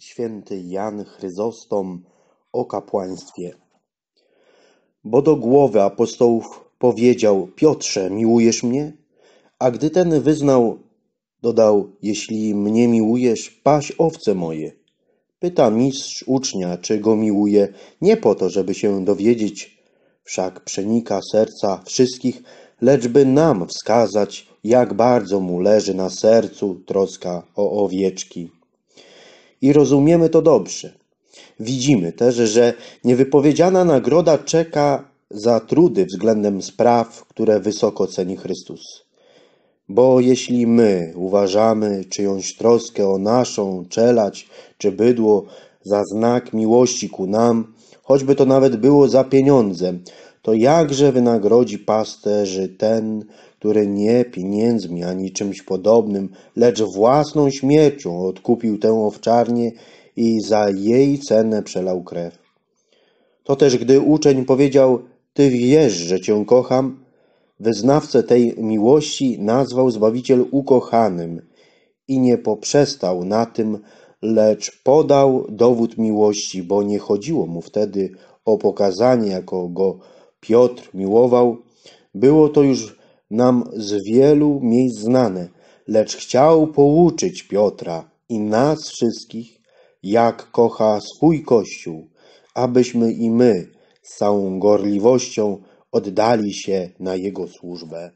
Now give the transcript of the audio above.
święty Jan Chryzostom o kapłaństwie. Bo do głowy apostołów powiedział: Piotrze, miłujesz mnie? A gdy ten wyznał, dodał: Jeśli mnie miłujesz, paś owce moje. Pyta mistrz ucznia, czy go miłuje, nie po to, żeby się dowiedzieć, wszak przenika serca wszystkich, lecz by nam wskazać, jak bardzo mu leży na sercu troska o owieczki i rozumiemy to dobrze. Widzimy też, że niewypowiedziana nagroda czeka za trudy względem spraw, które wysoko ceni Chrystus. Bo jeśli my uważamy czyjąś troskę o naszą czelać czy bydło za znak miłości ku nam, choćby to nawet było za pieniądze, to jakże wynagrodzi pasterzy ten, który nie pieniędzmi ani czymś podobnym, lecz własną śmiercią odkupił tę owczarnię i za jej cenę przelał krew. To też gdy uczeń powiedział, ty wiesz, że cię kocham, wyznawcę tej miłości nazwał Zbawiciel ukochanym i nie poprzestał na tym, lecz podał dowód miłości, bo nie chodziło mu wtedy o pokazanie, jako go Piotr miłował, było to już nam z wielu miejsc znane, lecz chciał pouczyć Piotra i nas wszystkich, jak kocha swój Kościół, abyśmy i my z całą gorliwością oddali się na jego służbę.